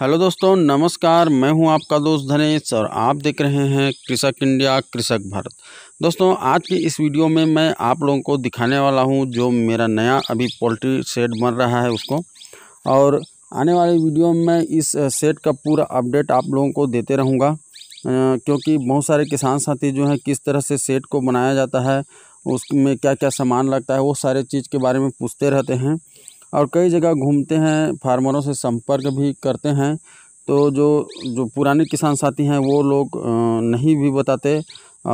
hello दोस्तों नमस्कार मैं हूं आपका दोस्त धनेश और आप देख रहे हैं कृषक इंडिया कृषक भारत दोस्तों आज की इस वीडियो में मैं आप लोगों को दिखाने वाला हूं जो मेरा नया अभी पोल्ट्री सेट बन रहा है उसको और आने वाले वीडियो में मैं इस सेट का पूरा अपडेट आप लोगों को देते रहूँगा क्योंकि बहुत सारे किसान साथी जो हैं किस तरह से सेट को बनाया जाता है उसमें क्या क्या सामान लगता है वो सारे चीज़ के बारे में पूछते रहते हैं और कई जगह घूमते हैं फार्मरों से संपर्क भी करते हैं तो जो जो पुराने किसान साथी हैं वो लोग नहीं भी बताते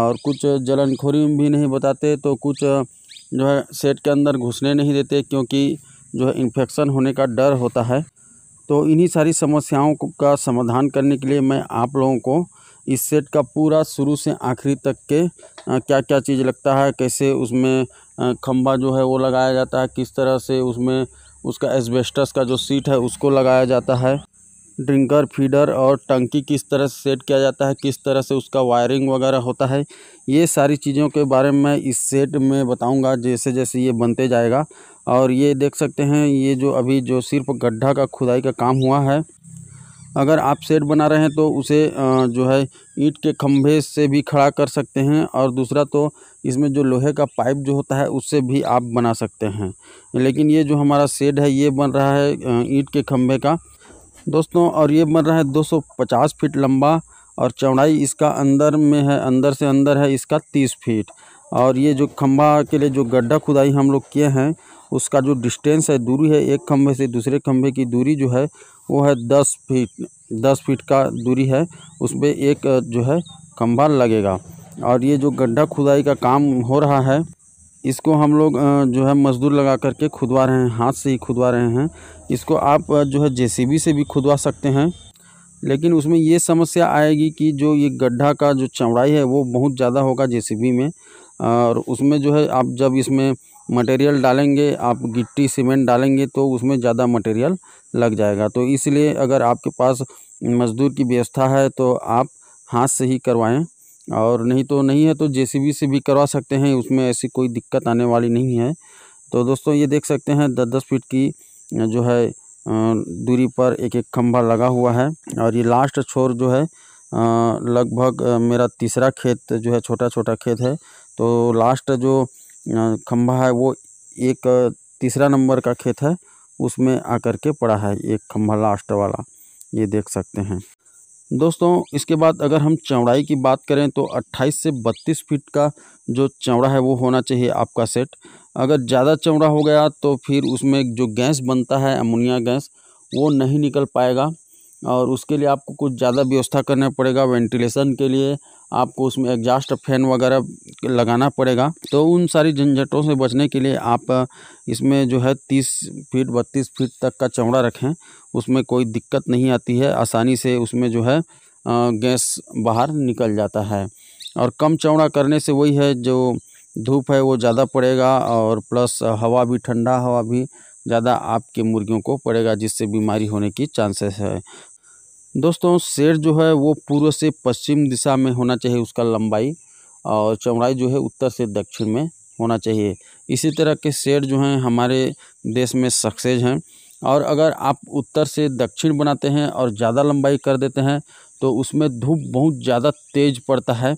और कुछ जलनखोरी भी नहीं बताते तो कुछ जो है सेट के अंदर घुसने नहीं देते क्योंकि जो है इन्फेक्शन होने का डर होता है तो इन्हीं सारी समस्याओं का समाधान करने के लिए मैं आप लोगों को इस सेट का पूरा शुरू से आखिरी तक के क्या क्या चीज़ लगता है कैसे उसमें खम्बा जो है वो लगाया जाता है किस तरह से उसमें उसका एस्बेस्टस का जो सीट है उसको लगाया जाता है ड्रिंकर फीडर और टंकी किस तरह से सेट किया जाता है किस तरह से उसका वायरिंग वगैरह होता है ये सारी चीज़ों के बारे में मैं इस सेट में बताऊंगा जैसे जैसे ये बनते जाएगा और ये देख सकते हैं ये जो अभी जो सिर्फ गड्ढा का खुदाई का काम हुआ है अगर आप शेड बना रहे हैं तो उसे जो है ईंट के खम्भे से भी खड़ा कर सकते हैं और दूसरा तो इसमें जो लोहे का पाइप जो होता है उससे भी आप बना सकते हैं लेकिन ये जो हमारा शेड है ये बन रहा है ईंट के खम्भे का दोस्तों और ये बन रहा है 250 फीट लंबा और चौड़ाई इसका अंदर में है अंदर से अंदर है इसका 30 फीट और ये जो खम्भा के लिए जो गड्ढा खुदाई हम लोग किए हैं उसका जो डिस्टेंस है दूरी है एक खम्भे से दूसरे खम्भे की दूरी जो है वो है दस फीट दस फीट का दूरी है उसमें एक जो है खम्भा लगेगा और ये जो गड्ढा खुदाई का काम हो रहा है इसको हम लोग जो है मज़दूर लगा करके खुदवा रहे हैं हाथ से ही खुदवा रहे हैं इसको आप जो है जेसीबी से भी खुदवा सकते हैं लेकिन उसमें ये समस्या आएगी कि जो ये गड्ढा का जो चौड़ाई है वो बहुत ज़्यादा होगा जेसीबी में और उसमें जो है आप जब इसमें मटेरियल डालेंगे आप गिट्टी सीमेंट डालेंगे तो उसमें ज़्यादा मटेरियल लग जाएगा तो इसलिए अगर आपके पास मज़दूर की व्यवस्था है तो आप हाथ से ही करवाएं और नहीं तो नहीं है तो जेसीबी से भी करवा सकते हैं उसमें ऐसी कोई दिक्कत आने वाली नहीं है तो दोस्तों ये देख सकते हैं दस दस फीट की जो है दूरी पर एक एक खम्भा लगा हुआ है और ये लास्ट छोर जो है लगभग मेरा तीसरा खेत जो है छोटा छोटा खेत है तो लास्ट जो खम्भा है वो एक तीसरा नंबर का खेत है उसमें आकर के पड़ा है एक खम्भा लास्ट वाला ये देख सकते हैं दोस्तों इसके बाद अगर हम चौड़ाई की बात करें तो 28 से 32 फीट का जो चौड़ा है वो होना चाहिए आपका सेट अगर ज़्यादा चौड़ा हो गया तो फिर उसमें जो गैस बनता है अमोनिया गैस वो नहीं निकल पाएगा और उसके लिए आपको कुछ ज़्यादा व्यवस्था करना पड़ेगा वेंटिलेशन के लिए आपको उसमें एग्जास्ट फैन वगैरह लगाना पड़ेगा तो उन सारी झंझटों से बचने के लिए आप इसमें जो है तीस फीट बत्तीस फीट तक का चौड़ा रखें उसमें कोई दिक्कत नहीं आती है आसानी से उसमें जो है गैस बाहर निकल जाता है और कम चौड़ा करने से वही है जो धूप है वो ज़्यादा पड़ेगा और प्लस हवा भी ठंडा हवा भी ज़्यादा आपके मुर्गियों को पड़ेगा जिससे बीमारी होने की चांसेस है दोस्तों शेर जो है वो पूर्व से पश्चिम दिशा में होना चाहिए उसका लंबाई और चौड़ाई जो है उत्तर से दक्षिण में होना चाहिए इसी तरह के शेर जो हैं हमारे देश में सक्सेज हैं और अगर आप उत्तर से दक्षिण बनाते हैं और ज़्यादा लंबाई कर देते हैं तो उसमें धूप बहुत ज़्यादा तेज़ पड़ता है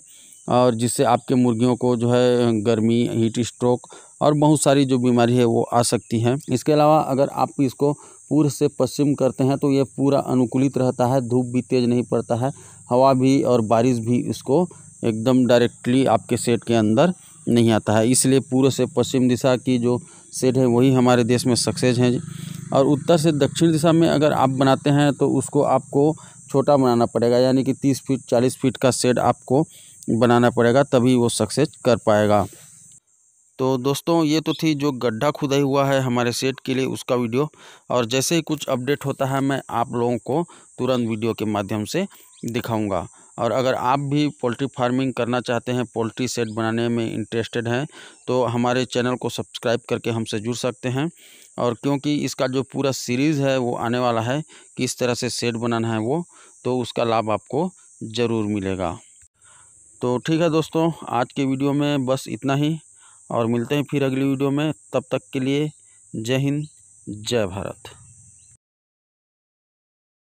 और जिससे आपके मुर्गियों को जो है गर्मी हीट स्ट्रोक और बहुत सारी जो बीमारी है वो आ सकती है इसके अलावा अगर आप इसको पूर्व से पश्चिम करते हैं तो यह पूरा अनुकूलित रहता है धूप भी तेज़ नहीं पड़ता है हवा भी और बारिश भी इसको एकदम डायरेक्टली आपके सेट के अंदर नहीं आता है इसलिए पूर्व से पश्चिम दिशा की जो सेट है वही हमारे देश में सक्सेस हैं और उत्तर से दक्षिण दिशा में अगर आप बनाते हैं तो उसको आपको छोटा बनाना पड़ेगा यानी कि तीस फीट चालीस फीट का सेड आपको बनाना पड़ेगा तभी वो सक्सेस कर पाएगा तो दोस्तों ये तो थी जो गड्ढा खुदाई हुआ है हमारे सेट के लिए उसका वीडियो और जैसे ही कुछ अपडेट होता है मैं आप लोगों को तुरंत वीडियो के माध्यम से दिखाऊंगा और अगर आप भी पोल्ट्री फार्मिंग करना चाहते हैं पोल्ट्री सेट बनाने में इंटरेस्टेड हैं तो हमारे चैनल को सब्सक्राइब करके हमसे जुड़ सकते हैं और क्योंकि इसका जो पूरा सीरीज़ है वो आने वाला है किस तरह से सेट बनाना है वो तो उसका लाभ आपको ज़रूर मिलेगा तो ठीक है दोस्तों आज के वीडियो में बस इतना ही और मिलते हैं फिर अगली वीडियो में तब तक के लिए जय हिंद जय भारत